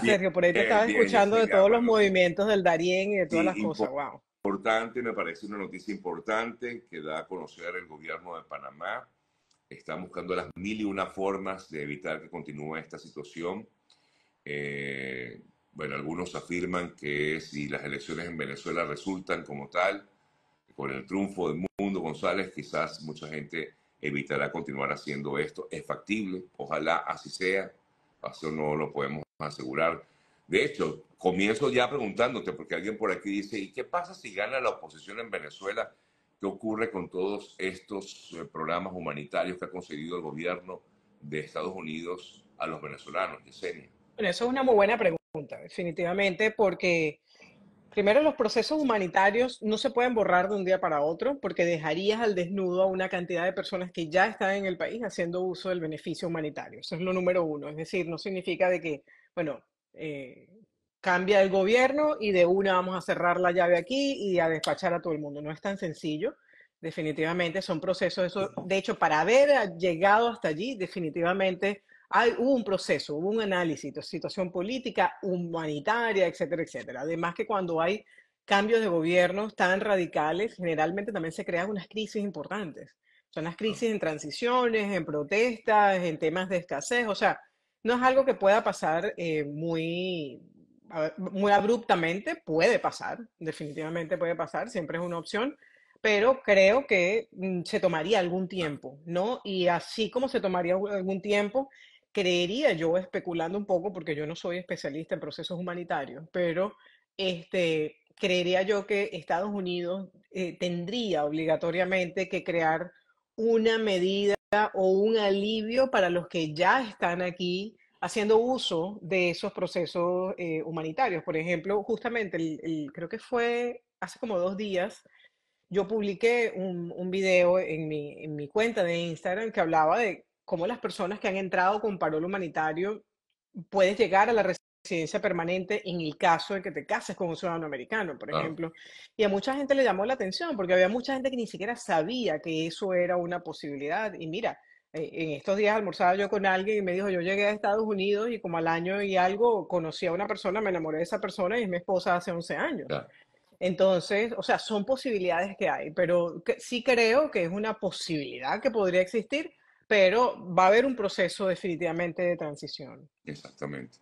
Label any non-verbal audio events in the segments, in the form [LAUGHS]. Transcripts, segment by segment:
Sergio, por ahí te eh, estaba escuchando de todos los movimientos del Darién y de todas las cosas, wow. Importante, me parece una noticia importante que da a conocer el gobierno de Panamá. Están buscando las mil y una formas de evitar que continúe esta situación. Eh, bueno, algunos afirman que si las elecciones en Venezuela resultan como tal, con el triunfo del Mundo González, quizás mucha gente evitará continuar haciendo esto. Es factible, ojalá así sea. Eso no lo podemos asegurar. De hecho, comienzo ya preguntándote, porque alguien por aquí dice, ¿y qué pasa si gana la oposición en Venezuela? ¿Qué ocurre con todos estos eh, programas humanitarios que ha conseguido el gobierno de Estados Unidos a los venezolanos, Yesenia? Bueno, eso es una muy buena pregunta, definitivamente, porque primero los procesos humanitarios no se pueden borrar de un día para otro porque dejarías al desnudo a una cantidad de personas que ya están en el país haciendo uso del beneficio humanitario. Eso es lo número uno. Es decir, no significa de que, bueno, eh, cambia el gobierno y de una vamos a cerrar la llave aquí y a despachar a todo el mundo. No es tan sencillo. Definitivamente son procesos, de hecho, para haber llegado hasta allí, definitivamente hay, hubo un proceso, hubo un análisis, situación política, humanitaria, etcétera, etcétera. Además que cuando hay cambios de gobierno tan radicales, generalmente también se crean unas crisis importantes. Son las crisis en transiciones, en protestas, en temas de escasez. O sea, no es algo que pueda pasar eh, muy, muy abruptamente. Puede pasar, definitivamente puede pasar, siempre es una opción pero creo que mm, se tomaría algún tiempo, ¿no? Y así como se tomaría algún tiempo, creería yo, especulando un poco, porque yo no soy especialista en procesos humanitarios, pero este, creería yo que Estados Unidos eh, tendría obligatoriamente que crear una medida o un alivio para los que ya están aquí haciendo uso de esos procesos eh, humanitarios. Por ejemplo, justamente, creo que fue hace como dos días, yo publiqué un, video en mi, cuenta de Instagram que hablaba de cómo las personas que han entrado con parol humanitario puedes llegar a la residencia permanente en el caso de que te cases con un ciudadano americano, por ejemplo. Y a mucha gente le llamó la atención porque había mucha gente que ni siquiera sabía que eso era una posibilidad. Y mira, eh, en estos días almorzaba yo con alguien y me dijo, yo llegué a Estados Unidos y como al año y algo conocí a una persona, me enamoré de esa persona y es mi esposa hace 11 años. Entonces, o sea, son posibilidades que hay, pero sí creo que es una posibilidad que podría existir, pero va a haber un proceso definitivamente de transición. Exactamente.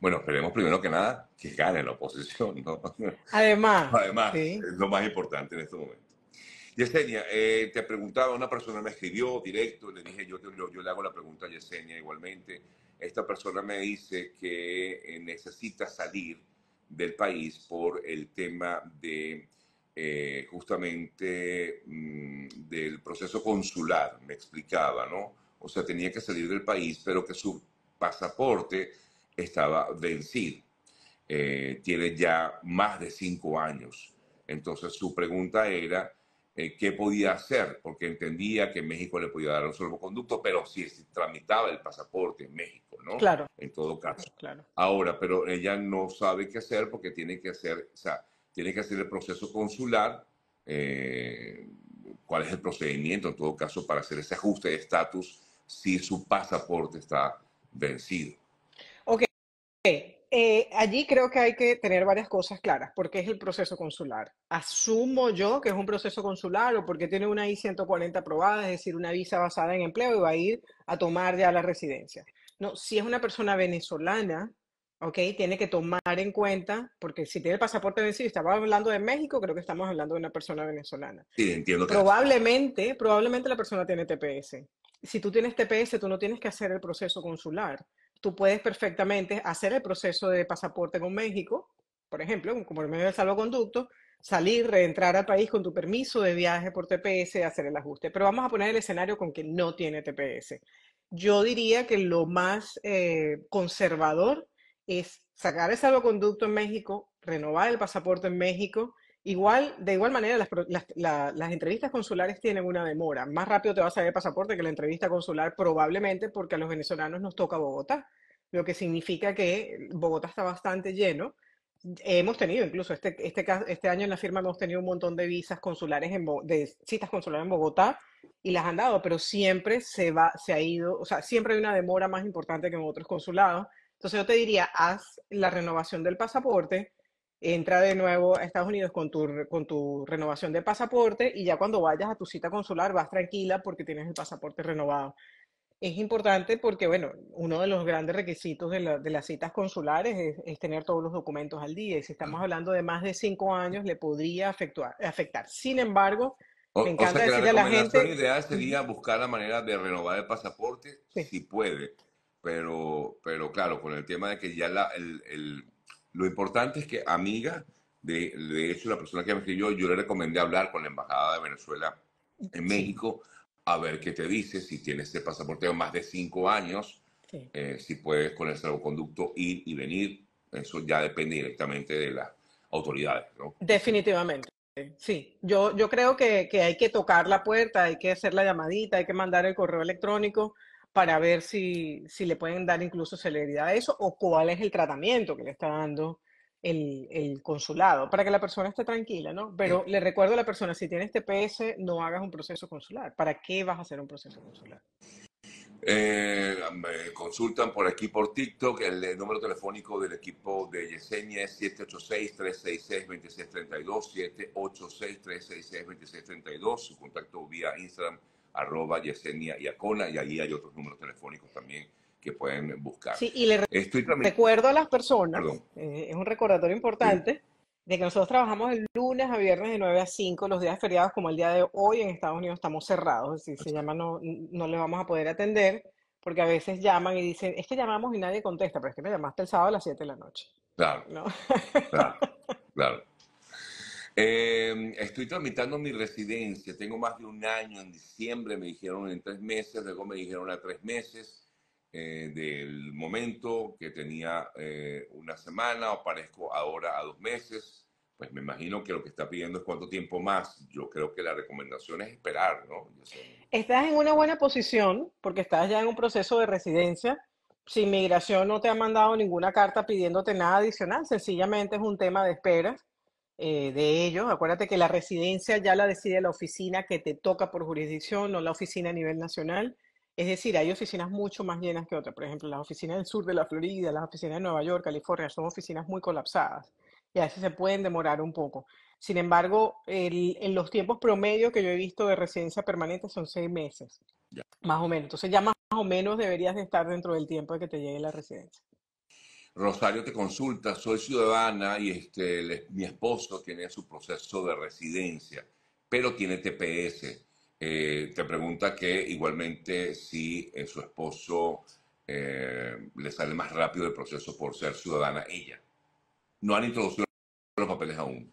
Bueno, esperemos primero que nada que gane la oposición, [LAUGHS] Además. Además, es lo más importante en este momento. Yesenia, eh, te preguntaba, una persona me escribió directo, le dije, yo, yo, le hago la pregunta a Yesenia igualmente. Esta persona me dice que eh, necesita salir del país por el tema de eh, justamente mm, del proceso consular, me explicaba, ¿no? O sea, tenía que salir del país, pero que su pasaporte estaba vencido. Eh, tiene ya más de cinco años. Entonces su pregunta era eh, qué podía hacer, porque entendía que México le podía dar un conducto, pero si sí, tramitaba el pasaporte en México, ¿no? Claro. En todo caso. Claro. Ahora, pero ella no sabe qué hacer porque tiene que hacer, o sea, tiene que hacer el proceso consular, eh, cuál es el procedimiento en todo caso para hacer ese ajuste de estatus si su pasaporte está vencido. Ok. Eh, allí creo que hay que tener varias cosas claras. ¿Por qué es el proceso consular? Asumo yo que es un proceso consular o porque tiene una I-140 aprobada, es decir, una visa basada en empleo y va a ir a tomar ya la residencia. No, si es una persona venezolana ¿ok? Tiene que tomar en cuenta, porque si tiene el pasaporte vencido y estaba hablando de México, creo que estamos hablando de una persona venezolana. Sí, entiendo. Que probablemente, probablemente la persona tiene TPS. Si tú tienes TPS, tú no tienes que hacer el proceso consular. Tú puedes perfectamente hacer el proceso de pasaporte con México, por ejemplo, como el medio de salvoconducto, salir, reentrar al país con tu permiso de viaje por TPS, hacer el ajuste. Pero vamos a poner el escenario con que no tiene TPS. Yo diría que lo más eh, conservador es sacar el salvoconducto en México, renovar el pasaporte en México. Igual, de igual manera, las, entrevistas consulares tienen una demora. Más rápido te vas a ver pasaporte que la entrevista consular, probablemente porque a los venezolanos nos toca Bogotá, lo que significa que eh, Bogotá está bastante lleno. Hemos tenido, incluso este, este, este año en la firma hemos tenido un montón de visas consulares, en, de citas consulares en Bogotá, y las han dado, pero siempre se, va, se ha ido, o sea, siempre hay una demora más importante que en otros consulados. Entonces yo te diría, haz la renovación del pasaporte, entra de nuevo a Estados Unidos con tu, con tu renovación de pasaporte y ya cuando vayas a tu cita consular vas tranquila porque tienes el pasaporte renovado. Es importante porque, bueno, uno de los grandes requisitos de, las citas consulares es, tener todos los documentos al día. Y si estamos mm. hablando de más de cinco años, le podría afectuar, afectar. Sin embargo, me encanta decirle a la gente. La idea sería buscar la manera de renovar el pasaporte si puede pero, pero claro, con el tema de que ya la, el, lo importante es que amiga, de, hecho la persona que me escribió, yo le recomendé hablar con la Embajada de Venezuela en México, a ver qué te dice, si tienes el este pasaporte más de cinco años, eh, si puedes con el salvoconducto ir y venir, eso ya depende directamente de las autoridades. Definitivamente. Sí, yo, yo creo que hay que tocar la puerta, hay que hacer la llamadita, hay que mandar el correo electrónico para ver si, si, le pueden dar incluso celeridad a eso o cuál es el tratamiento que le está dando el, el consulado, para que la persona esté tranquila, ¿no? Pero le recuerdo a la persona, si tienes TPS, no hagas un proceso consular. ¿Para qué vas a hacer un proceso consular? Eh, consultan por aquí por TikTok. El, el, eh, número telefónico del equipo de Yesenia es 786-366-2632. 786-366-2632. Su contacto vía Instagram arroba Yesenia Acona, y ahí hay otros números telefónicos también que pueden buscar. Sí, y le recuerdo a las personas, eh, es un recordatorio importante, de que nosotros trabajamos el lunes a viernes de 9 a 5, los días feriados como el día de hoy en Estados Unidos estamos cerrados, si se llama no, no vamos a poder atender, porque a veces llaman y dicen, es que llamamos y nadie contesta, pero es que me llamaste el sábado a las 7 de la noche. Claro, claro, claro. Em, estoy tramitando mi residencia, tengo más de un año, en diciembre me dijeron en tres meses, luego me dijeron a tres meses eh, del momento que tenía eh, una semana, aparezco ahora a dos meses, pues me imagino que lo que está pidiendo es cuánto tiempo más. Yo creo que la recomendación es esperar, ¿no? Estás en una buena posición porque estás ya en un proceso de residencia. Si migración no te ha mandado ninguna carta pidiéndote nada adicional, sencillamente es un tema de espera. Eh, de ello. Acuérdate que la residencia ya la decide la oficina que te toca por jurisdicción, o la oficina a nivel nacional. Es decir, hay oficinas mucho más llenas que otras. Por ejemplo, las oficinas del sur de la Florida, las oficinas de Nueva York, California, son oficinas muy colapsadas y a veces se pueden demorar un poco. Sin embargo, en los tiempos promedio que yo he visto de residencia permanente son seis meses, más o menos. Entonces ya más, o menos deberías de estar dentro del tiempo de que te llegue la residencia. Rosario te consulta, soy ciudadana y este, mi esposo tiene su proceso de residencia, pero tiene TPS. Eh, te pregunta que igualmente si eh, su esposo eh, le sale más rápido el proceso por ser ciudadana ella. No han introducido los papeles aún.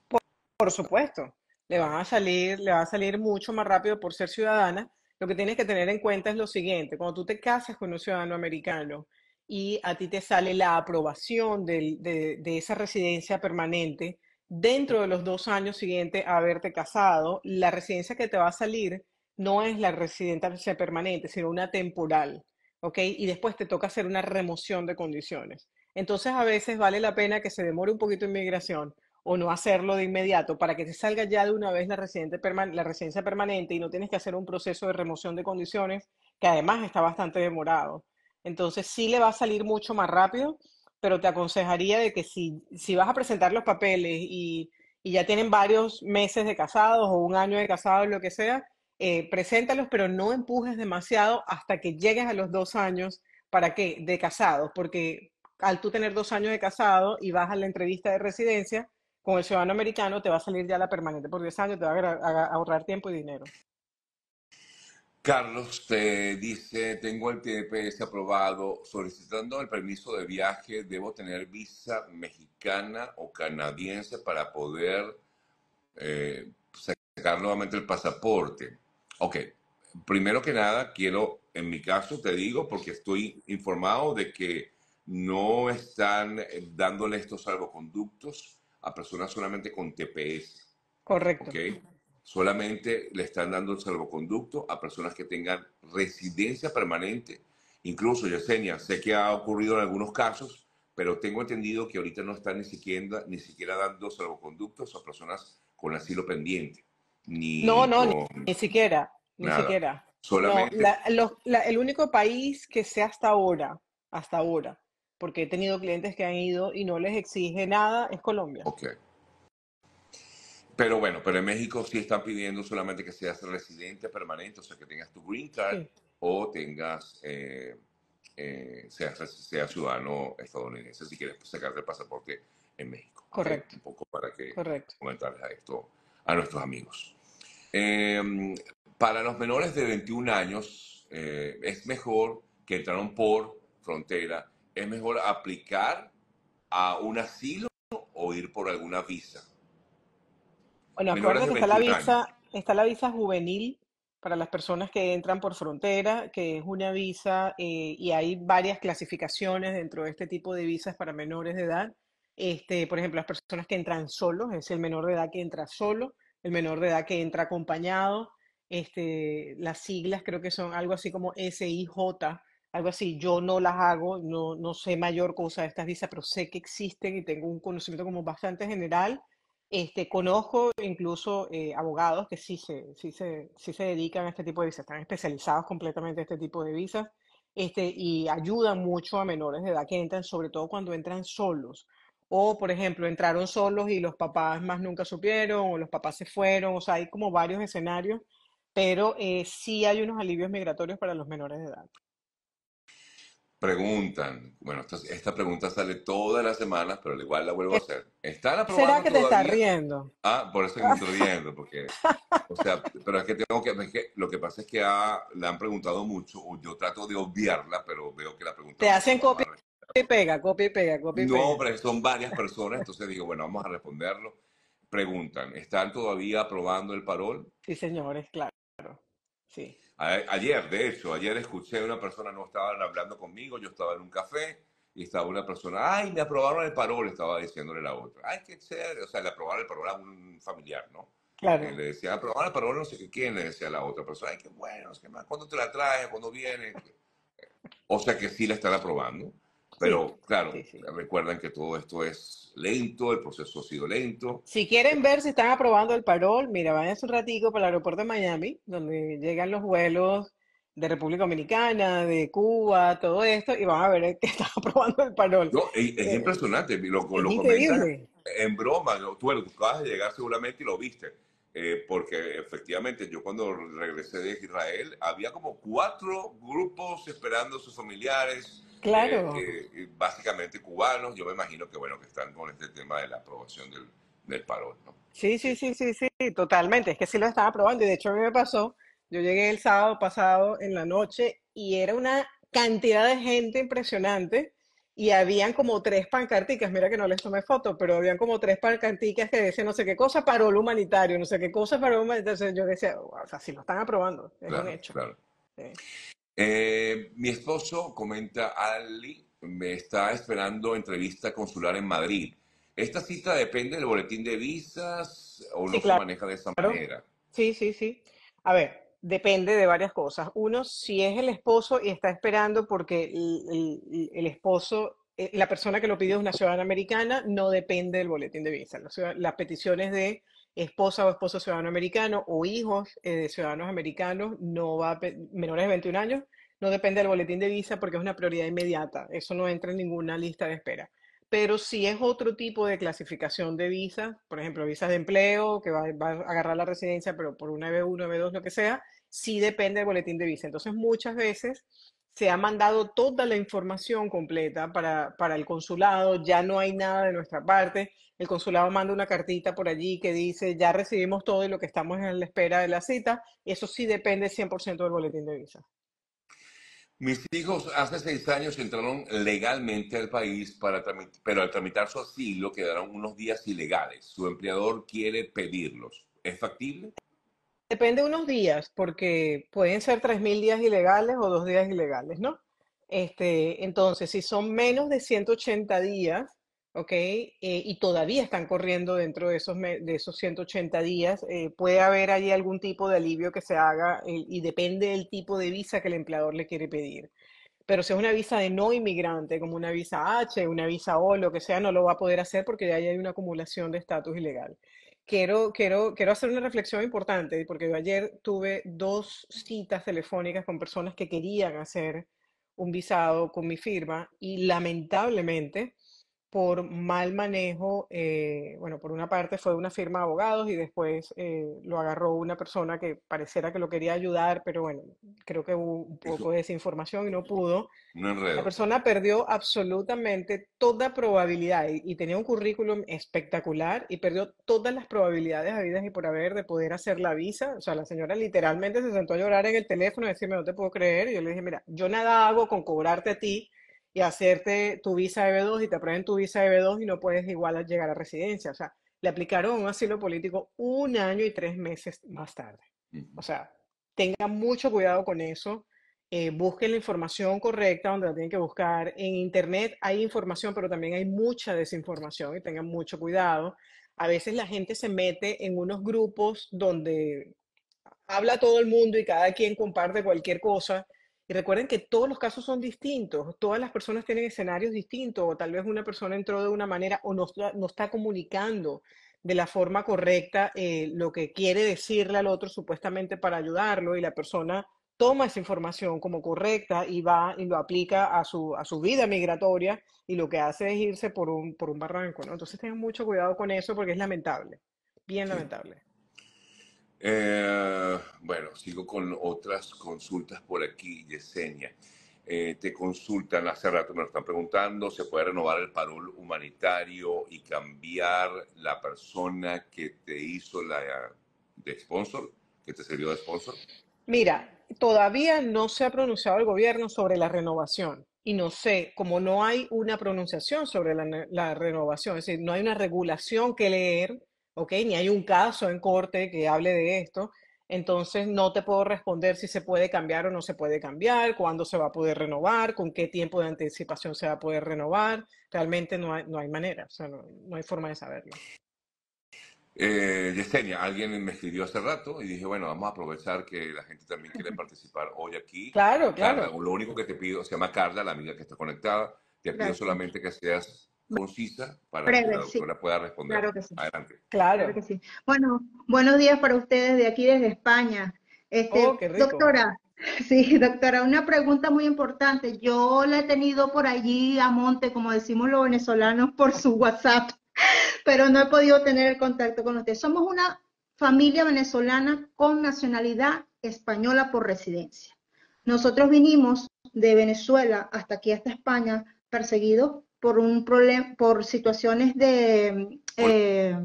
Por, supuesto, le le va a salir mucho más rápido por ser ciudadana. Lo que tienes que tener en cuenta es lo siguiente, cuando tú te casas con un ciudadano americano, y a ti te sale la aprobación de, esa residencia permanente dentro de los dos años siguientes a haberte casado, la residencia que te va a salir no es la residencia permanente, sino una temporal, ¿ok? Y después te toca hacer una remoción de condiciones. Entonces a veces vale la pena que se demore un poquito en migración o no hacerlo de inmediato para que te salga ya de una vez la residencia permanente y no tienes que hacer un proceso de remoción de condiciones que además está bastante demorado. Entonces sí le va a salir mucho más rápido, pero te aconsejaría de que si, vas a presentar los papeles y, ya tienen varios meses de casados o un año de casados, lo que sea, eh, preséntalos, pero no empujes demasiado hasta que llegues a los dos años. ¿Para qué? De casados, porque al tú tener dos años de casado y vas a la entrevista de residencia, con el ciudadano americano te va a salir ya la permanente por diez años, te va a ahorrar tiempo y dinero. Carlos te dice, tengo el TPS aprobado, solicitando el permiso de viaje, debo tener visa mexicana o canadiense para poder eh, sacar nuevamente el pasaporte. Ok, primero que nada, quiero, en mi caso te digo, porque estoy informado de que no están eh, dándole estos salvoconductos a personas solamente con TPS. Correcto solamente le están dando el salvoconducto a personas que tengan residencia permanente. Incluso, Yesenia, sé que ha ocurrido en algunos casos, pero tengo entendido que ahorita no están ni siquiera, ni siquiera dando salvoconductos a personas con asilo pendiente. no, no, ni, siquiera, ni siquiera. el único país que sea hasta ahora, hasta ahora, porque he tenido clientes que han ido y no les exige nada, es Colombia. Okay. Pero bueno, pero en México sí están pidiendo solamente que seas residente permanente, o sea, que tengas tu green card o tengas, eh, eh, sea seas, ciudadano estadounidense si quieres sacarte el pasaporte en México. Correcto. Un poco para que comentarles a esto a nuestros amigos. Em, para los menores de 21 años eh, es mejor que entraron por frontera, es mejor aplicar a un asilo o ir por alguna visa bueno, acuérdate que está la, visa, está la visa juvenil para las personas que entran por frontera, que es una visa eh, y hay varias clasificaciones dentro de este tipo de visas para menores de edad. Este, por ejemplo, las personas que entran solos, es el menor de edad que entra solo, el menor de edad que entra acompañado. Este, las siglas creo que son algo así como SIJ, algo así. Yo no las hago, no, no sé mayor cosa de estas visas, pero sé que existen y tengo un conocimiento como bastante general. Este, conozco incluso eh, abogados que sí se, sí se, sí se dedican a este tipo de visas, están especializados completamente en este tipo de visas este, y ayudan mucho a menores de edad que entran, sobre todo cuando entran solos. O, por ejemplo, entraron solos y los papás más nunca supieron, o los papás se fueron, o sea, hay como varios escenarios, pero eh, sí hay unos alivios migratorios para los menores de edad preguntan, bueno, esta, pregunta sale todas las semanas, pero igual la vuelvo a hacer. ¿Están ¿Será que te estás riendo? Ah, por eso me estoy riendo, porque, o sea, pero es que tengo que, lo que pasa es que ha, la han preguntado mucho, yo trato de obviarla, pero veo que la pregunta... Te hacen copia y pega, copia y pega, copia y pega. No, pero son varias personas, entonces digo, bueno, vamos a responderlo. Preguntan, ¿están todavía aprobando el parol? Sí, señores, claro, sí. Ayer, de hecho, ayer escuché una persona, no estaban hablando conmigo, yo estaba en un café y estaba una persona, ay, me aprobaron el parol, estaba diciéndole la otra. Ay, qué chévere, o sea, le aprobaron el parol a un familiar, ¿no? Claro. Eh, le decía, aprobaron el parol, no sé quién, le decía la otra persona, ay, qué bueno, es que ¿cuándo te la traes? ¿Cuándo viene O sea que sí la están aprobando. Pero claro, recuerdan que todo esto es lento, el proceso ha sido lento. Si quieren ver si están aprobando el parol, mira, váyanse un ratico para el aeropuerto de Miami, donde llegan los vuelos de República Dominicana, de Cuba, todo esto, y van a ver que [LAUGHS] están aprobando el parol. es, eh, impresionante, lo, en broma, tú, bueno, acabas de llegar seguramente y lo viste, eh, porque efectivamente yo cuando regresé de Israel había como cuatro grupos esperando a sus familiares Claro. Eh, eh, eh, básicamente cubanos, yo me imagino que bueno, que están con este tema de la aprobación del, parol, Sí, sí, sí, sí, sí, totalmente. Es que sí lo están aprobando y de hecho a mí me pasó, yo llegué el sábado pasado en la noche y era una cantidad de gente impresionante y habían como tres pancarticas, mira que no les tomé foto, pero habían como tres pancarticas que decían no sé qué cosa, parol humanitario, no sé qué cosa, parol humanitario. yo decía, o sea, si lo están aprobando, es un hecho. Claro. Eh, mi esposo, comenta Ali, me está esperando entrevista consular en Madrid. Esta cita depende del boletín de visas o lo se maneja de esa manera. Sí, sí, sí. A ver, depende de varias cosas. Uno, si es el esposo y está esperando porque el, esposo, eh, la persona que lo pidió es una ciudadana americana, no depende del boletín de visas. las peticiones de esposa o esposo ciudadano americano o hijos eh, de ciudadanos americanos no va menores de 21 años no depende del boletín de visa porque es una prioridad inmediata. Eso no entra en ninguna lista de espera. Pero si es otro tipo de clasificación de visa, por ejemplo, visas de empleo, que va, a agarrar la residencia, pero por una B1, B2, lo que sea, sí depende del boletín de visa. Entonces, muchas veces se ha mandado toda la información completa para, el consulado, ya no hay nada de nuestra parte. El consulado manda una cartita por allí que dice, ya recibimos todo y lo que estamos en la espera de la cita. Eso sí depende 100% del boletín de visa. Mis hijos hace seis años entraron legalmente al país, para pero al tramitar su asilo quedaron unos días ilegales. Su empleador quiere pedirlos. ¿Es factible? Depende de unos días, porque pueden ser 3.000 días ilegales o dos días ilegales, ¿no? Este, entonces, si son menos de 180 días, ¿ok? Eh, y todavía están corriendo dentro de esos, de esos 180 días, eh, puede haber allí algún tipo de alivio que se haga eh, y depende del tipo de visa que el empleador le quiere pedir. Pero si es una visa de no inmigrante, como una visa H, una visa O, lo que sea, no lo va a poder hacer porque ya hay una acumulación de estatus ilegal quiero, hacer una reflexión importante, porque yo ayer tuve dos citas telefónicas con personas que querían hacer un visado con mi firma y lamentablemente por mal manejo, eh, bueno, por una parte fue una firma de abogados y después eh, lo agarró una persona que pareciera que lo quería ayudar, pero bueno, creo que hubo un poco de desinformación y no pudo. La persona perdió absolutamente toda probabilidad y, tenía un currículum espectacular y perdió todas las probabilidades habidas y por haber de poder hacer la visa. O sea, la señora literalmente se sentó a llorar en el teléfono y decirme, no te puedo creer. Y yo le dije, mira, yo nada hago con cobrarte a ti y hacerte tu visa B 2 y te aprueben tu visa B 2 y no puedes igual llegar a residencia. O sea, le aplicaron un asilo político un año y tres meses más tarde. O sea, tengan mucho cuidado con eso. Eh, busque busquen la información correcta donde la tienen que buscar. En Internet hay información, pero también hay mucha desinformación y tengan mucho cuidado. A veces la gente se mete en unos grupos donde habla todo el mundo y cada quien comparte cualquier cosa y recuerden que todos los casos son distintos, todas las personas tienen escenarios distintos, o tal vez una persona entró de una manera o no, no está comunicando de la forma correcta eh, lo que quiere decirle al otro supuestamente para ayudarlo y la persona toma esa información como correcta y va y lo aplica a su, a su vida migratoria y lo que hace es irse por un, por un barranco, Entonces tengan mucho cuidado con eso porque es lamentable, bien lamentable. Eh, bueno, sigo con otras consultas por aquí, Yesenia. Eh, te consultan, hace rato me lo están preguntando, ¿se puede renovar el parol humanitario y cambiar la persona que te hizo la de sponsor, que te sirvió de sponsor? Mira, todavía no se ha pronunciado el gobierno sobre la renovación y no sé, como no hay una pronunciación sobre la, la renovación, es decir, no hay una regulación que leer, ¿ok? Ni hay un caso en corte que hable de esto. Entonces, no te puedo responder si se puede cambiar o no se puede cambiar, cuándo se va a poder renovar, con qué tiempo de anticipación se va a poder renovar. Realmente no hay, no hay manera, o sea, no, hay forma de saberlo. Eh, Yesenia, alguien me escribió hace rato y dije, bueno, vamos a aprovechar que la gente también quiere [LAUGHS] participar hoy aquí. Claro, claro. Lo único que te pido, se llama Carla, la amiga que está conectada, te pido solamente que seas para que la pueda responder. Claro que sí. Claro. Bueno, buenos días para ustedes de aquí desde España. Este, oh, doctora, [LAUGHS] sí, doctora, una pregunta muy importante. Yo la he tenido por allí a monte, como decimos los venezolanos, por su WhatsApp, [LAUGHS] pero no he podido tener el contacto con usted. Somos una familia venezolana con nacionalidad española por residencia. Nosotros vinimos de Venezuela hasta aquí, hasta España, perseguidos por un problema, por situaciones de eh,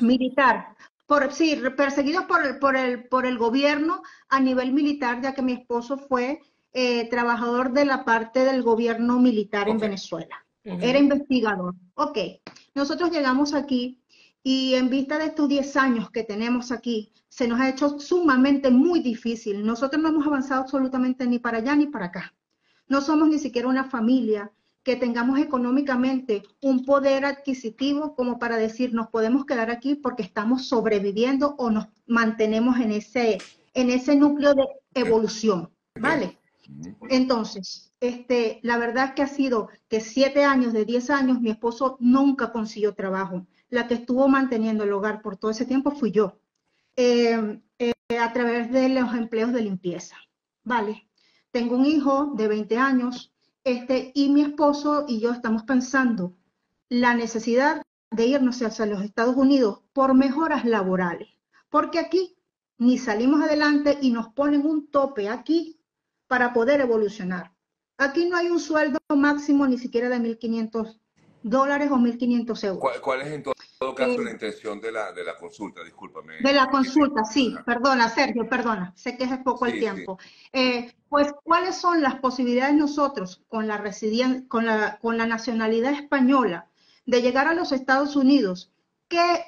militar, por sí, perseguidos por el, por el, por el gobierno a nivel militar, ya que mi esposo fue eh, trabajador de la parte del gobierno militar en Venezuela. Era investigador. Ok, nosotros llegamos aquí y en vista de estos 10 años que tenemos aquí, se nos ha hecho sumamente muy difícil. Nosotros no hemos avanzado absolutamente ni para allá ni para acá. No somos ni siquiera una familia que tengamos económicamente un poder adquisitivo como para decir nos podemos quedar aquí porque estamos sobreviviendo o nos mantenemos en ese, en ese núcleo de evolución. ¿Vale? Entonces, este, la verdad es que ha sido que siete años de diez años mi esposo nunca consiguió trabajo. La que estuvo manteniendo el hogar por todo ese tiempo fui yo, em, eh, a través de los empleos de limpieza. ¿Vale? Tengo un hijo de 20 años este, y mi esposo y yo estamos pensando la necesidad de irnos hacia los Estados Unidos por mejoras laborales, porque aquí ni salimos adelante y nos ponen un tope aquí para poder evolucionar. Aquí no hay un sueldo máximo ni siquiera de 1.500 dólares o 1.500 euros. ¿Cuál, es en todo, caso eh, la intención de la, de la consulta? Disculpame. De la consulta, sí, perdona, Sergio, perdona, sé que es poco el tiempo. Eh, pues, ¿cuáles son las posibilidades nosotros con la, con, la, con la nacionalidad española de llegar a los Estados Unidos?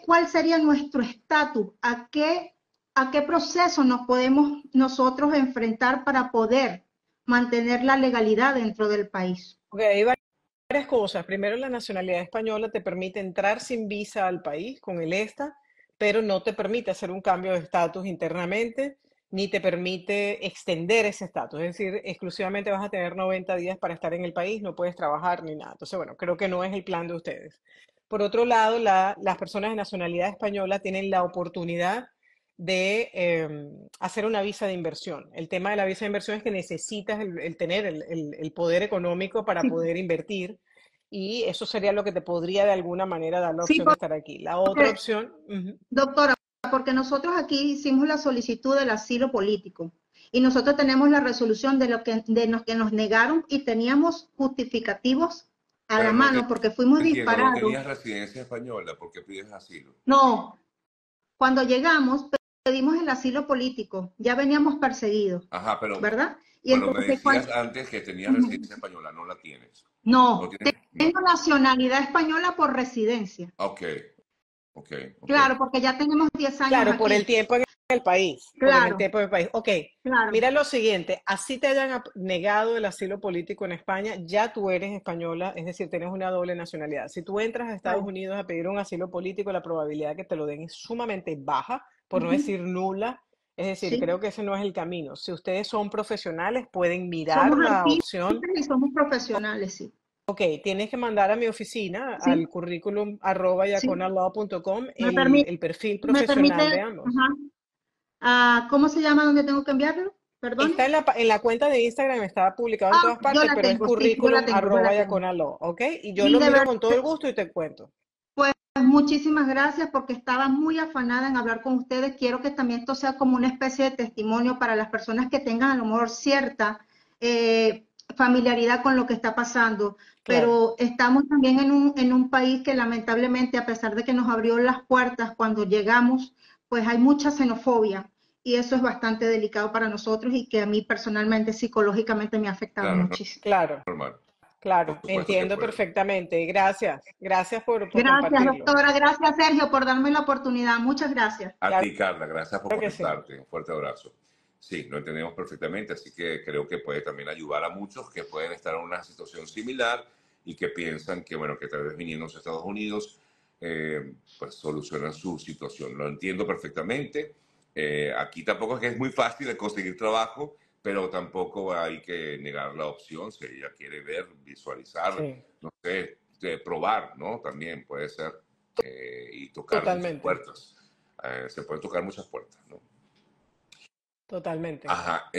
¿Cuál sería nuestro estatus? ¿A qué, ¿A qué proceso nos podemos nosotros enfrentar para poder mantener la legalidad dentro del país? Okay, cosas. Primero, la nacionalidad española te permite entrar sin visa al país con el ESTA, pero no te permite hacer un cambio de estatus internamente, ni te permite extender ese estatus. Es decir, exclusivamente vas a tener 90 días para estar en el país, no puedes trabajar ni nada. Entonces, bueno, creo que no es el plan de ustedes. Por otro lado, las personas de nacionalidad española tienen la oportunidad de em, hacer una visa de inversión. El tema de la visa de inversión es que necesitas el, tener el, poder económico para poder invertir y eso sería lo que te podría de alguna manera dar la opción de estar aquí. La otra opción... Doctora, porque nosotros aquí hicimos la solicitud del asilo político y nosotros tenemos la resolución de lo que, de los que nos negaron y teníamos justificativos a la mano porque fuimos disparados. tenías residencia española porque pides asilo. No, cuando llegamos pedimos el asilo político, ya veníamos perseguidos. Ajá, pero. ¿Verdad? Y entonces, me decías antes que tenías residencia española, no la tienes. No, tengo nacionalidad española por residencia. Ok. ok. Claro, porque ya tenemos 10 años. Claro, por el tiempo que el país. Claro. Por el país. Ok, mira lo siguiente, así te hayan negado el asilo político en España, ya tú eres española, es decir, tienes una doble nacionalidad. Si tú entras a Estados Unidos a pedir un asilo político, la probabilidad de que te lo den es sumamente baja, por no decir nula. Es decir, creo que ese no es el camino. Si ustedes son profesionales, pueden mirar la opción. Y somos profesionales, sí. Ok, tienes que mandar a mi oficina, al currículum arroba sí. el, el, perfil profesional permite, de ambos. Ajá, Ah, ¿Cómo se llama donde tengo que enviarlo? Perdón. Está en la, en la cuenta de Instagram, estaba publicado en ah, todas partes, pero es currículum arroba ¿ok? Y yo lo miro con todo el gusto y te cuento. Pues muchísimas gracias porque estaba muy afanada en hablar con ustedes. Quiero que también esto sea como una especie de testimonio para las personas que tengan a lo mejor cierta eh, familiaridad con lo que está pasando. Pero estamos también en un, en un país que lamentablemente, a pesar de que nos abrió las puertas cuando llegamos, pues hay mucha xenofobia y eso es bastante delicado para nosotros y que a mí personalmente, psicológicamente me ha afectado muchísimo. Claro. Claro, entiendo perfectamente. Gracias, gracias por, Gracias, doctora, gracias, Sergio, por darme la oportunidad. Muchas gracias. A ti, Carla, gracias por contestarte. Un fuerte abrazo. Sí, lo entendemos perfectamente, así que creo que puede también ayudar a muchos que pueden estar en una situación similar y que piensan que, bueno, que tal vez viniendo a Estados Unidos, eh, pues solucionan su situación. Lo entiendo perfectamente eh, aquí tampoco es que es muy fácil de conseguir trabajo, pero tampoco hay que negar la opción si ella quiere ver, visualizar, no sé, probar, ¿no? También puede ser eh, y tocar muchas puertas. Eh, se pueden tocar muchas puertas, ¿no? Totalmente. Ajá.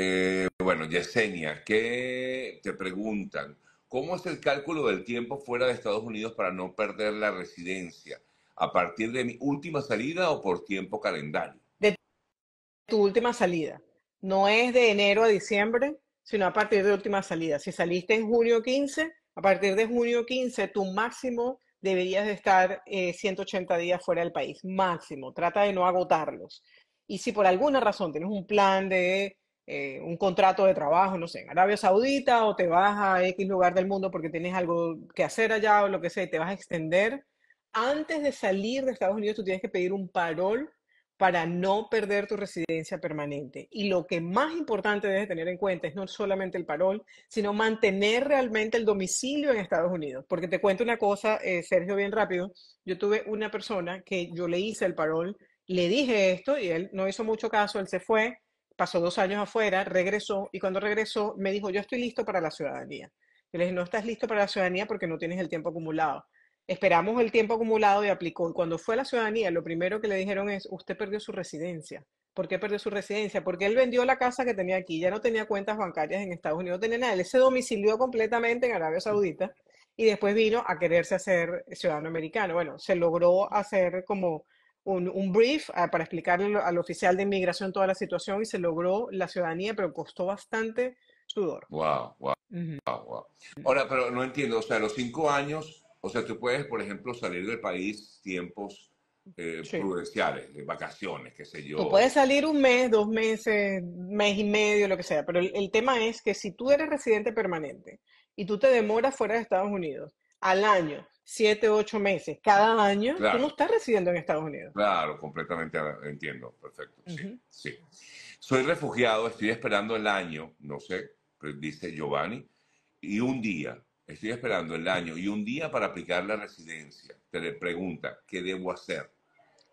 bueno, Yesenia, ¿qué te preguntan? ¿Cómo es el cálculo del tiempo fuera de Estados Unidos para no perder la residencia? ¿A partir de mi última salida o por tiempo calendario? tu última salida. No es de enero a diciembre, sino a partir de última salida. Si saliste en junio 15, a partir de junio 15, tu máximo deberías de estar 180 eh, días fuera del país, máximo. Trata de no agotarlos. Y si por alguna razón tienes un plan de eh, un contrato de trabajo, no sé, en Arabia Saudita o te vas a X lugar del mundo porque tienes algo que hacer allá o lo que sea y te vas a extender, antes de salir de Estados Unidos tú tienes que pedir un parol para no perder tu residencia permanente. Y lo que más importante debes tener en cuenta es no solamente el parol, sino mantener realmente el domicilio en Estados Unidos. Porque te cuento una cosa, eh, Sergio, bien rápido. Yo tuve una persona que yo le hice el parol, le dije esto y él no hizo mucho caso, él se fue, pasó dos años afuera, regresó y cuando regresó me dijo, yo estoy listo para la ciudadanía. Yo le dije, no estás listo para la ciudadanía porque no tienes el tiempo acumulado. Esperamos el tiempo acumulado y aplicó. cuando fue a la ciudadanía, lo primero que le dijeron es, usted perdió su residencia. ¿Por qué perdió su residencia? Porque él vendió la casa que tenía aquí, ya no tenía cuentas bancarias en Estados Unidos, no tenía nada. Él se domicilió completamente en Arabia Saudita y después vino a quererse hacer ciudadano americano. Bueno, se logró hacer como un, brief ah, para explicarle al oficial de inmigración toda la situación y se logró la ciudadanía, pero costó bastante sudor. Wow, wow, wow, wow. Ahora, pero no entiendo, o sea, los cinco años o sea, tú puedes, por ejemplo, salir del país tiempos eh, prudenciales, de vacaciones, qué sé yo. Tú puedes salir un mes, dos meses, mes y medio, lo que sea, pero el, tema es que si tú eres residente permanente y tú te demoras fuera de Estados Unidos al año, siete, ocho meses, cada año, tú no estás residiendo en Estados Unidos. Claro, completamente eh, entiendo, perfecto. sí. Soy refugiado, estoy esperando el año, no sé, pues, dice Giovanni, y un día Estoy esperando el año y un día para aplicar la residencia. Te le pregunta, ¿qué debo hacer?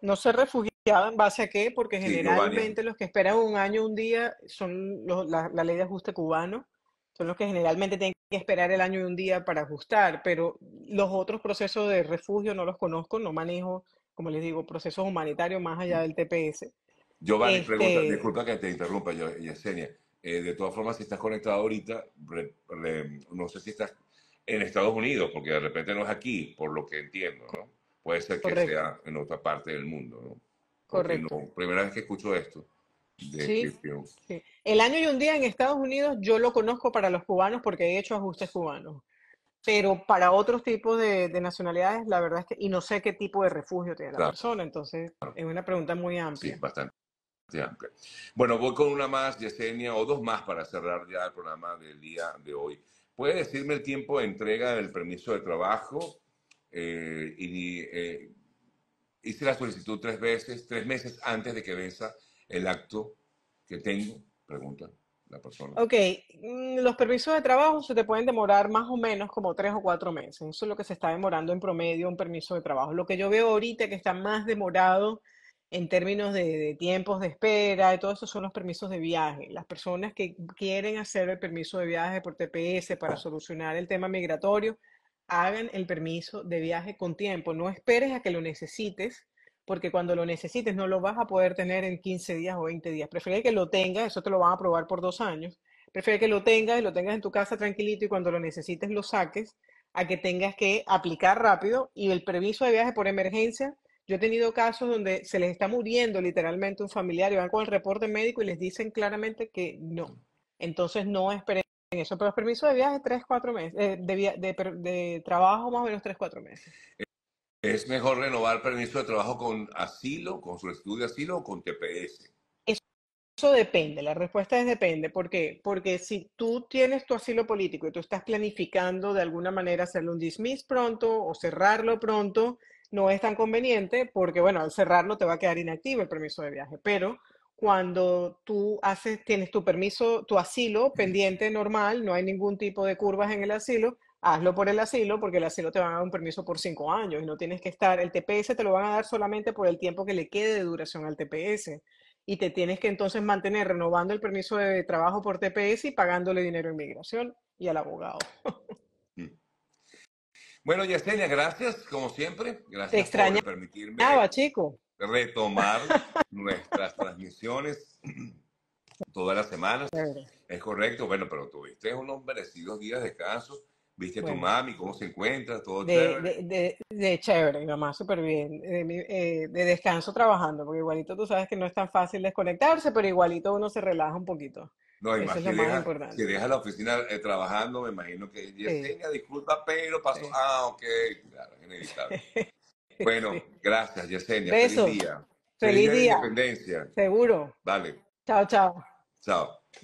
No ser refugiado en base a qué, porque generalmente los que esperan un año, un día, son la, ley de ajuste cubano, son los que generalmente tienen que esperar el año y un día para ajustar, pero los otros procesos de refugio no los conozco, no manejo, como les digo, procesos humanitarios más allá del TPS. Giovanni, este pregunta, disculpa que te interrumpa, Yesenia. Eh, de todas formas, si estás conectado ahorita, no sé si estás en Estados Unidos, porque de repente no es aquí, por lo que entiendo, ¿no? Puede ser que sea en otra parte del mundo, ¿no? Correcto. primera vez que escucho esto. sí, sí. El año y un día en Estados Unidos yo lo conozco para los cubanos porque he hecho ajustes cubanos, pero para otros tipos de, nacionalidades la verdad es que, y no sé qué tipo de refugio tiene la persona, entonces es una pregunta muy amplia. Sí, bastante. Amplia. Bueno, voy con una más, Yesenia, o dos más para cerrar ya el programa del día de hoy. ¿Puede decirme el tiempo de entrega del permiso de trabajo? Eh, y, eh, hice la solicitud tres veces, tres meses antes de que venza el acto que tengo. Pregunta la persona. Ok, mm, los permisos de trabajo se te pueden demorar más o menos como tres o cuatro meses. Eso es lo que se está demorando en promedio un permiso de trabajo. Lo que yo veo ahorita que está más demorado en términos de, tiempos de espera, y todo eso son los permisos de viaje. Las personas que quieren hacer el permiso de viaje por TPS para solucionar el tema migratorio, hagan el permiso de viaje con tiempo. No esperes a que lo necesites, porque cuando lo necesites no lo vas a poder tener en 15 días o 20 días. Prefiere que lo tengas, eso te lo van a aprobar por dos años. Prefiere que lo tengas y lo tengas en tu casa tranquilito y cuando lo necesites lo saques, a que tengas que aplicar rápido y el permiso de viaje por emergencia yo he tenido casos donde se les está muriendo literalmente un familiar y van con el reporte médico y les dicen claramente que no. Entonces no esperen eso. Pero los permisos de viaje, tres, cuatro meses, eh, de, de trabajo más o menos tres, cuatro meses. Es mejor renovar permiso de trabajo con asilo, con su estudio de asilo o con TPS. Eso, eso depende, la respuesta es depende. ¿Por qué? Porque si tú tienes tu asilo político y tú estás planificando de alguna manera hacerle un dismiss pronto o cerrarlo pronto, no es tan conveniente porque, bueno, al cerrarlo te va a quedar inactivo el permiso de viaje, pero cuando tú haces, tienes tu permiso, tu asilo pendiente normal, no hay ningún tipo de curvas en el asilo, hazlo por el asilo porque el asilo te va a dar un permiso por cinco años y no tienes que estar, el TPS te lo van a dar solamente por el tiempo que le quede de duración al TPS y te tienes que entonces mantener renovando el permiso de trabajo por TPS y pagándole dinero a inmigración y al abogado. [LAUGHS] Bueno, Yesenia, gracias, como siempre. Gracias por permitirme chico. retomar [LAUGHS] nuestras transmisiones [CLEARS THROAT] todas las semanas. Es correcto, bueno, pero tuviste unos merecidos días de descanso. ¿Viste a tu mami? ¿Cómo se encuentra? ¿Todo de, chévere? De, chévere, mamá, súper bien. Eh, de, descanso trabajando, porque igualito tú sabes que no es tan fácil desconectarse, pero igualito uno se relaja un poquito. No, imagino Si deja la oficina eh, trabajando, me imagino que Yesenia, disculpa, pero pasó. Ah, ok, claro, inevitable. [LAUGHS] bueno, gracias, Yesenia. Feliz día. Feliz, día. Seguro. Vale. Chao, chao. Chao.